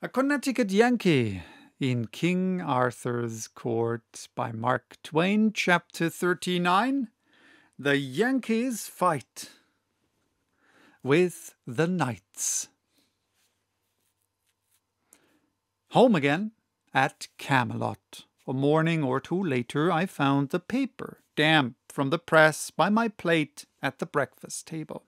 A Connecticut Yankee in King Arthur's Court by Mark Twain, Chapter 39 The Yankees Fight with the Knights. Home again at Camelot. A morning or two later, I found the paper damp from the press by my plate at the breakfast table.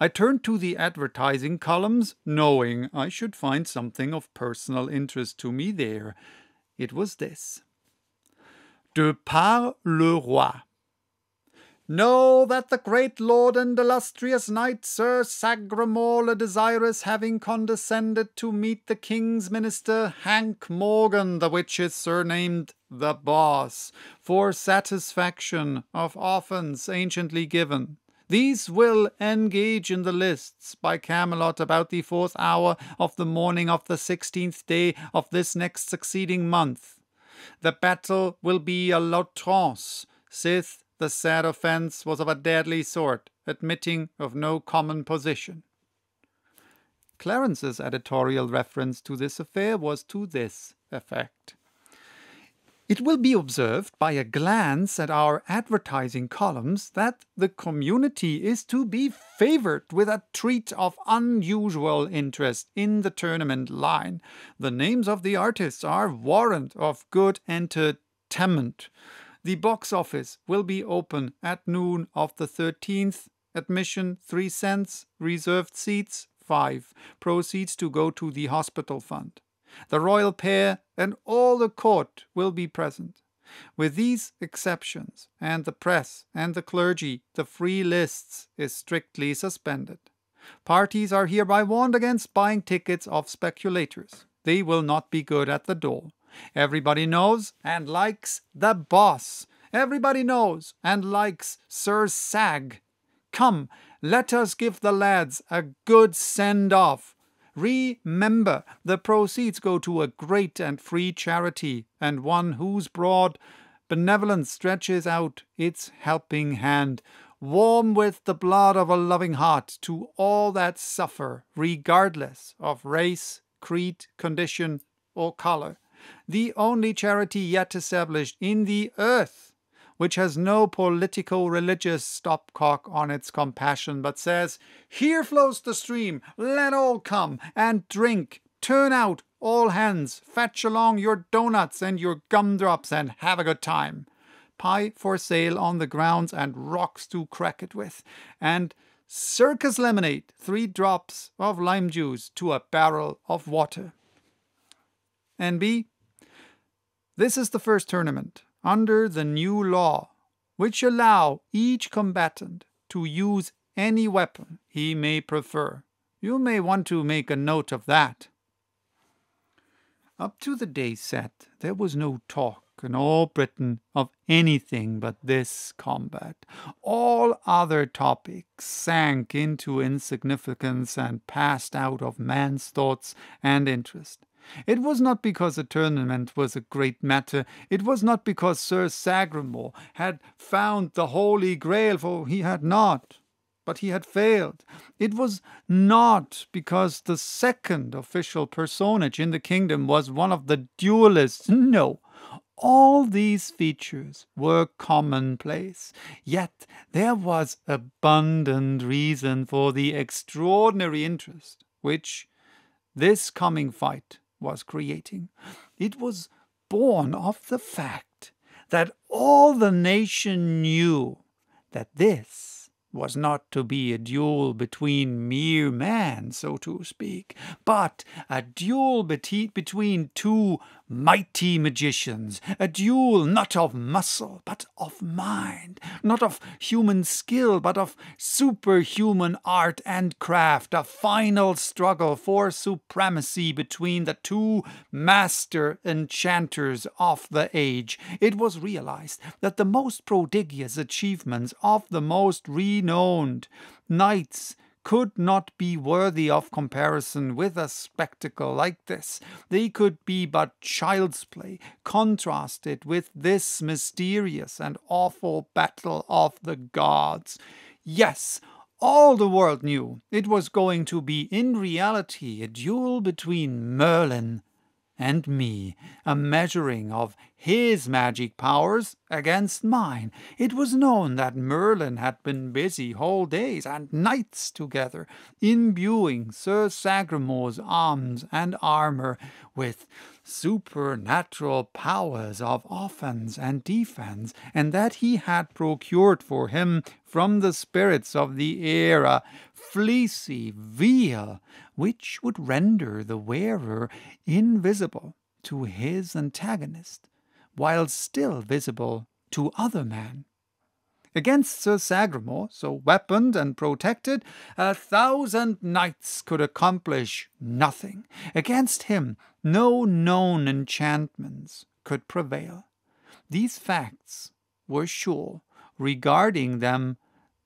I turned to the advertising columns, knowing I should find something of personal interest to me there. It was this De par le roi. Know that the great lord and illustrious knight Sir Sagramore Desirous, having condescended to meet the king's minister Hank Morgan, the which is surnamed the Boss, for satisfaction of offence anciently given, these will engage in the lists by Camelot about the fourth hour of the morning of the sixteenth day of this next succeeding month. The battle will be a l'outrance, sith the said offence was of a deadly sort, admitting of no common position. Clarence's editorial reference to this affair was to this effect. It will be observed by a glance at our advertising columns that the community is to be favored with a treat of unusual interest in the tournament line. The names of the artists are warrant of good entertainment. The box office will be open at noon of the 13th. Admission 3 cents, reserved seats 5. Proceeds to go to the hospital fund the royal pair, and all the court will be present. With these exceptions, and the press and the clergy, the free lists is strictly suspended. Parties are hereby warned against buying tickets of speculators. They will not be good at the door. Everybody knows and likes the boss. Everybody knows and likes Sir Sag. Come, let us give the lads a good send off Remember, the proceeds go to a great and free charity, and one whose broad benevolence stretches out its helping hand, warm with the blood of a loving heart to all that suffer, regardless of race, creed, condition, or color. The only charity yet established in the earth which has no political religious stopcock on its compassion, but says, Here flows the stream, let all come and drink, turn out all hands, fetch along your doughnuts and your gumdrops and have a good time. Pie for sale on the grounds and rocks to crack it with. And circus lemonade, three drops of lime juice to a barrel of water. NB, this is the first tournament under the new law, which allow each combatant to use any weapon he may prefer. You may want to make a note of that. Up to the day set, there was no talk in all Britain of anything but this combat. All other topics sank into insignificance and passed out of man's thoughts and interest. It was not because the tournament was a great matter, it was not because Sir Sagramore had found the Holy Grail, for he had not, but he had failed. It was not because the second official personage in the kingdom was one of the duelists, no. All these features were commonplace, yet there was abundant reason for the extraordinary interest which this coming fight was creating, it was born of the fact that all the nation knew that this was not to be a duel between mere man, so to speak, but a duel between two mighty magicians, a duel not of muscle, but of mind, not of human skill, but of superhuman art and craft, a final struggle for supremacy between the two master enchanters of the age. It was realized that the most prodigious achievements of the most renowned knights could not be worthy of comparison with a spectacle like this. They could be but child's play contrasted with this mysterious and awful battle of the gods. Yes, all the world knew it was going to be in reality a duel between Merlin and me, a measuring of his magic powers against mine. It was known that Merlin had been busy whole days and nights together, imbuing Sir Sagramore's arms and armor with supernatural powers of offense and defense, and that he had procured for him from the spirits of the air a fleecy veil, which would render the wearer invisible to his antagonist, while still visible to other men. Against Sir Sagramore, so weaponed and protected, a thousand knights could accomplish nothing. Against him, no known enchantments could prevail. These facts were sure. Regarding them,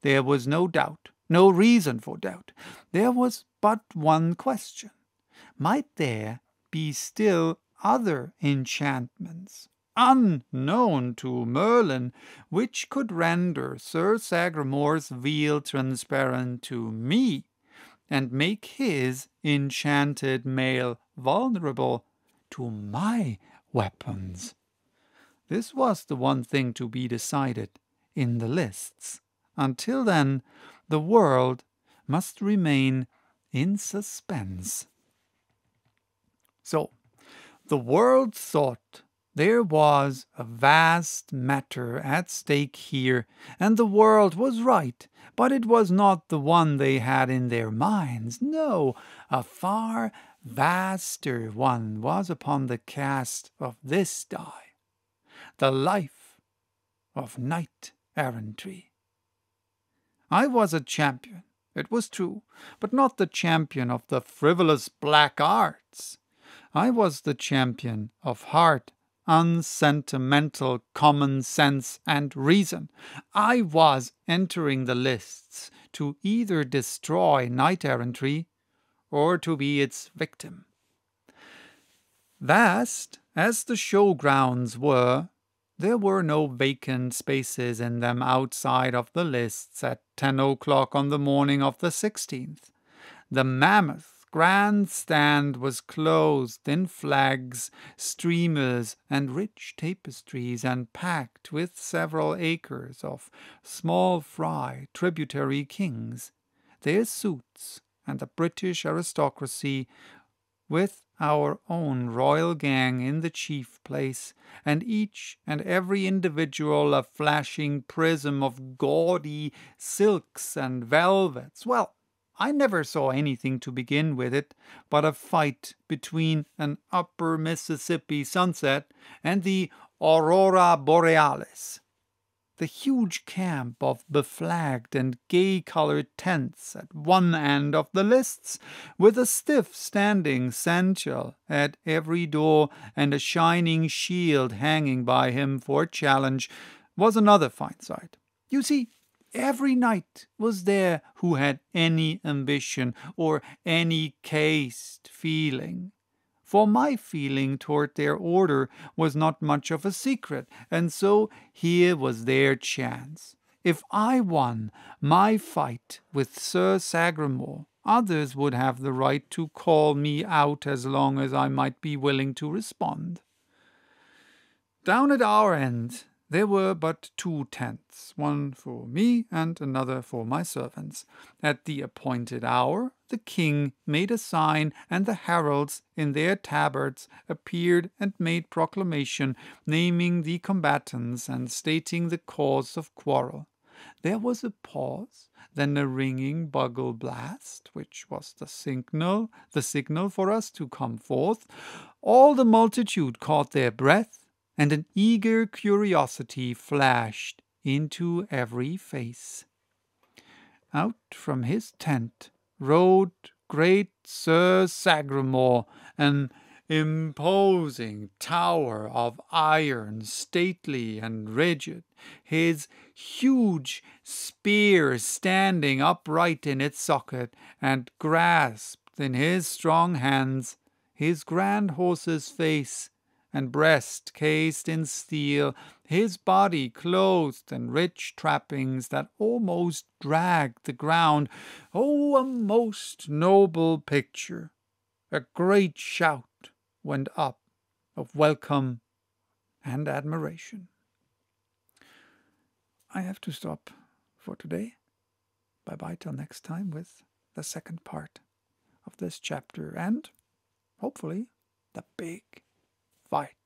there was no doubt, no reason for doubt. There was but one question. Might there be still other enchantments unknown to Merlin, which could render Sir Sagramore's veil transparent to me, and make his enchanted mail vulnerable to my weapons. This was the one thing to be decided in the lists. Until then, the world must remain in suspense. So, the world thought there was a vast matter at stake here, and the world was right, but it was not the one they had in their minds. No, a far vaster one was upon the cast of this die the life of knight errantry. I was a champion, it was true, but not the champion of the frivolous black arts. I was the champion of heart unsentimental common sense and reason. I was entering the lists to either destroy knight errantry or to be its victim. Vast as the showgrounds were, there were no vacant spaces in them outside of the lists at ten o'clock on the morning of the sixteenth. The mammoth grandstand was clothed in flags, streamers, and rich tapestries, and packed with several acres of small fry tributary kings, their suits, and the British aristocracy, with our own royal gang in the chief place, and each and every individual a flashing prism of gaudy silks and velvets. Well, I never saw anything to begin with it but a fight between an upper Mississippi sunset and the aurora borealis. The huge camp of beflagged and gay colored tents at one end of the lists, with a stiff standing sentry at every door and a shining shield hanging by him for challenge, was another fine sight. You see, Every knight was there who had any ambition or any caste feeling. For my feeling toward their order was not much of a secret, and so here was their chance. If I won my fight with Sir Sagramore, others would have the right to call me out as long as I might be willing to respond. Down at our end, there were but two tents, one for me and another for my servants. At the appointed hour, the king made a sign, and the heralds in their tabards appeared and made proclamation, naming the combatants and stating the cause of quarrel. There was a pause, then a ringing bugle blast, which was the signal, the signal for us to come forth. All the multitude caught their breath and an eager curiosity flashed into every face. Out from his tent rode great Sir Sagramore, an imposing tower of iron, stately and rigid, his huge spear standing upright in its socket, and grasped in his strong hands his grand horse's face and breast cased in steel, his body clothed in rich trappings that almost dragged the ground. Oh, a most noble picture! A great shout went up of welcome and admiration. I have to stop for today. Bye bye till next time with the second part of this chapter and hopefully the big fight.